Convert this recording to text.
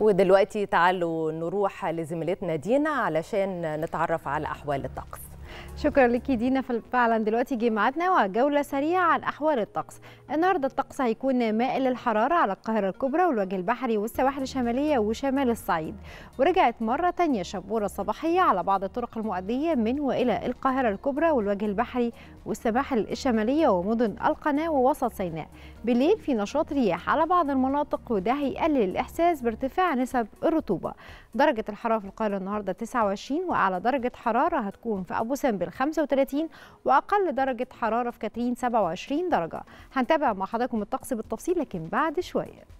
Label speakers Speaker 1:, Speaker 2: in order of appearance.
Speaker 1: ودلوقتي تعالوا نروح لزميلتنا دينا علشان نتعرف على أحوال
Speaker 2: الطقس
Speaker 3: شكرا لك دينا فعلا دلوقتي جه ميعادنا وجوله سريعه عن احوال الطقس النهارده الطقس هيكون مائل للحراره على القاهره الكبرى والوجه البحري والسواحل الشماليه وشمال الصعيد ورجعت مره تانية شبوره صباحيه على بعض الطرق المؤديه من والى القاهره الكبرى والوجه البحري والسواحل الشماليه ومدن القناه ووسط سيناء بالليل في نشاط رياح على بعض المناطق وده هيقلل الاحساس بارتفاع نسب الرطوبه درجه الحراره في القاهره النهارده 29 واعلى درجه حراره هتكون في ابو سمبل جابر 35 واقل درجه حراره في كاترين 27 درجه هنتابع مع حضراتكم الطقس بالتفصيل لكن بعد شويه